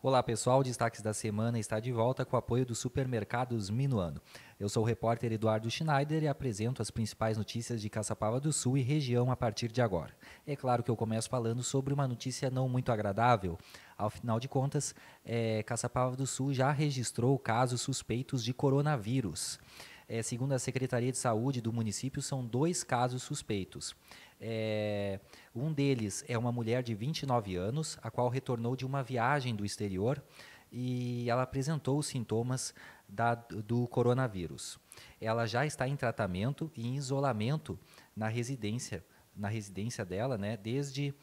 Olá pessoal, Destaques da Semana está de volta com o apoio dos supermercados Minuano. Eu sou o repórter Eduardo Schneider e apresento as principais notícias de Caçapava do Sul e região a partir de agora. É claro que eu começo falando sobre uma notícia não muito agradável. Afinal de contas, é, Caçapava do Sul já registrou casos suspeitos de coronavírus é, segundo a Secretaria de Saúde do município, são dois casos suspeitos. É, um deles é uma mulher de 29 anos, a qual retornou de uma viagem do exterior e ela apresentou os sintomas da, do coronavírus. Ela já está em tratamento e em isolamento na residência, na residência dela, né, desde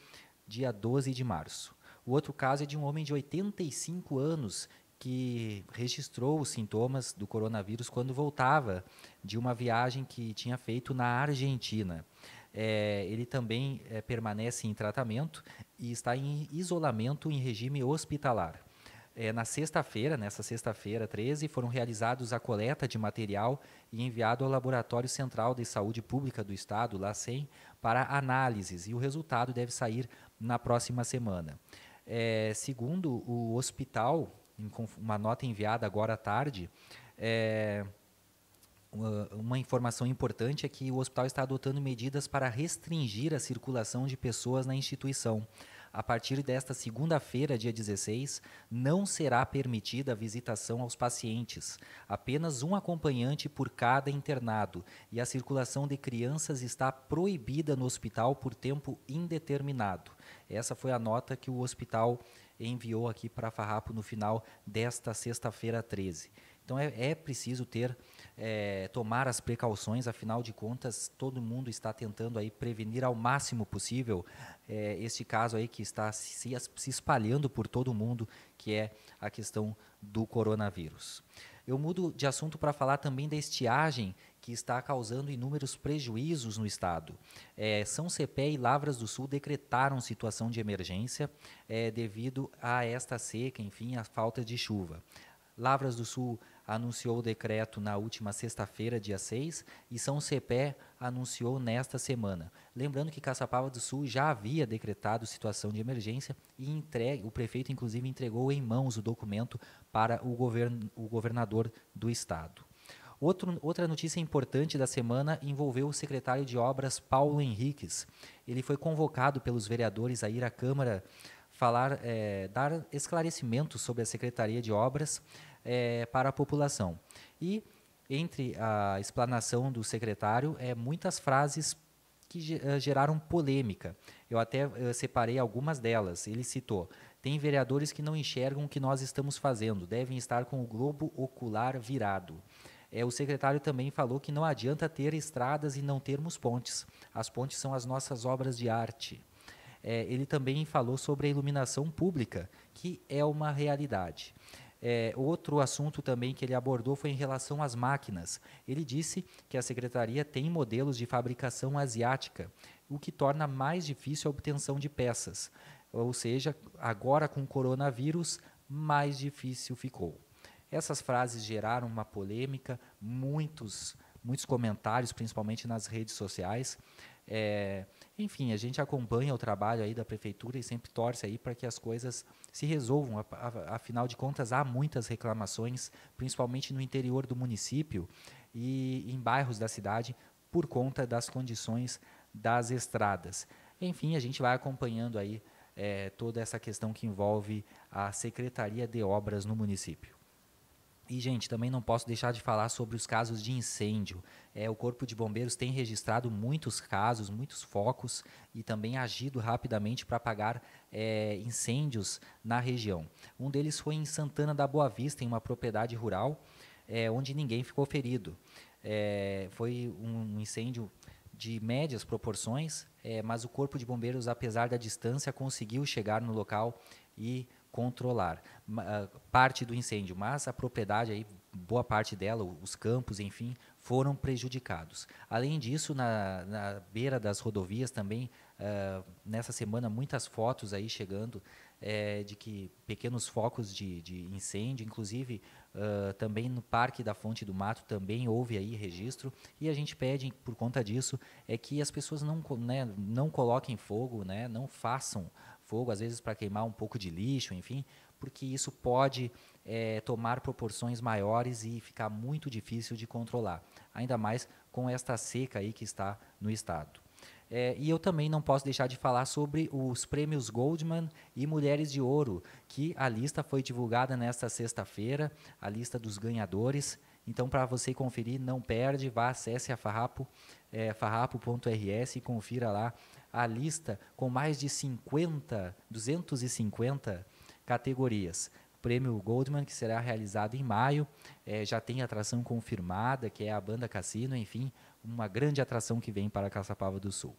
dia 12 de março. O outro caso é de um homem de 85 anos que registrou os sintomas do coronavírus quando voltava de uma viagem que tinha feito na Argentina. É, ele também é, permanece em tratamento e está em isolamento em regime hospitalar. É, na sexta-feira, nessa sexta-feira 13, foram realizados a coleta de material e enviado ao Laboratório Central de Saúde Pública do Estado, LACEN, para análises, e o resultado deve sair na próxima semana. É, segundo o hospital, uma nota enviada agora à tarde, é, uma informação importante é que o hospital está adotando medidas para restringir a circulação de pessoas na instituição. A partir desta segunda-feira, dia 16, não será permitida a visitação aos pacientes, apenas um acompanhante por cada internado, e a circulação de crianças está proibida no hospital por tempo indeterminado. Essa foi a nota que o hospital enviou aqui para Farrapo no final desta sexta-feira 13. Então é, é preciso ter, é, tomar as precauções, afinal de contas todo mundo está tentando aí prevenir ao máximo possível é, este caso aí que está se, se espalhando por todo mundo, que é a questão do coronavírus. Eu mudo de assunto para falar também da estiagem que está causando inúmeros prejuízos no Estado. É, São Cepé e Lavras do Sul decretaram situação de emergência é, devido a esta seca, enfim, a falta de chuva. Lavras do Sul anunciou o decreto na última sexta-feira, dia 6, e São Cepé anunciou nesta semana. Lembrando que Caçapava do Sul já havia decretado situação de emergência e entregue, o prefeito, inclusive, entregou em mãos o documento para o, govern, o governador do estado. Outro, outra notícia importante da semana envolveu o secretário de Obras Paulo Henriques. Ele foi convocado pelos vereadores a ir à Câmara falar, é, dar esclarecimentos sobre a Secretaria de Obras é, para a população. E entre a explanação do secretário, é, muitas frases que geraram polêmica. Eu até eu separei algumas delas. Ele citou: tem vereadores que não enxergam o que nós estamos fazendo, devem estar com o globo ocular virado é, o secretário também falou que não adianta ter estradas e não termos pontes. As pontes são as nossas obras de arte. É, ele também falou sobre a iluminação pública, que é uma realidade. É, outro assunto também que ele abordou foi em relação às máquinas. Ele disse que a secretaria tem modelos de fabricação asiática, o que torna mais difícil a obtenção de peças. Ou seja, agora com o coronavírus, mais difícil ficou. Essas frases geraram uma polêmica, muitos, muitos comentários, principalmente nas redes sociais. É, enfim, a gente acompanha o trabalho aí da prefeitura e sempre torce aí para que as coisas se resolvam. Afinal de contas, há muitas reclamações, principalmente no interior do município e em bairros da cidade, por conta das condições das estradas. Enfim, a gente vai acompanhando aí é, toda essa questão que envolve a Secretaria de Obras no município. E, gente, também não posso deixar de falar sobre os casos de incêndio. É, o Corpo de Bombeiros tem registrado muitos casos, muitos focos e também agido rapidamente para apagar é, incêndios na região. Um deles foi em Santana da Boa Vista, em uma propriedade rural, é, onde ninguém ficou ferido. É, foi um incêndio de médias proporções, é, mas o Corpo de Bombeiros, apesar da distância, conseguiu chegar no local e controlar ah, parte do incêndio, mas a propriedade aí, boa parte dela, os campos, enfim, foram prejudicados. Além disso, na, na beira das rodovias também uh, nessa semana muitas fotos aí chegando é, de que pequenos focos de, de incêndio, inclusive uh, também no Parque da Fonte do Mato também houve aí registro e a gente pede por conta disso é que as pessoas não né, não coloquem fogo, né, não façam fogo, às vezes para queimar um pouco de lixo, enfim, porque isso pode é, tomar proporções maiores e ficar muito difícil de controlar, ainda mais com esta seca aí que está no estado. É, e eu também não posso deixar de falar sobre os prêmios Goldman e Mulheres de Ouro, que a lista foi divulgada nesta sexta-feira, a lista dos ganhadores. Então, para você conferir, não perde, vá, acesse a farrapo, é, eh, farrapo.rs e confira lá a lista com mais de 50, 250 categorias. O prêmio Goldman, que será realizado em maio, é, já tem atração confirmada, que é a banda Cassino, enfim, uma grande atração que vem para Caçapava do Sul.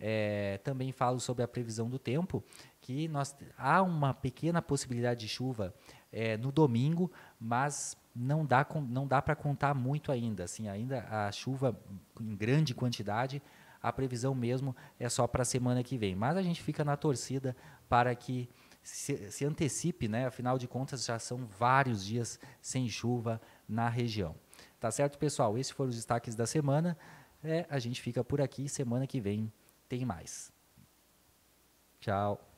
É, também falo sobre a previsão do tempo, que nós, há uma pequena possibilidade de chuva é, no domingo, mas não dá, não dá para contar muito ainda. Assim, ainda a chuva em grande quantidade a previsão mesmo é só para a semana que vem. Mas a gente fica na torcida para que se, se antecipe, né? Afinal de contas, já são vários dias sem chuva na região. Tá certo, pessoal? Esses foram os destaques da semana. É, a gente fica por aqui. Semana que vem tem mais. Tchau.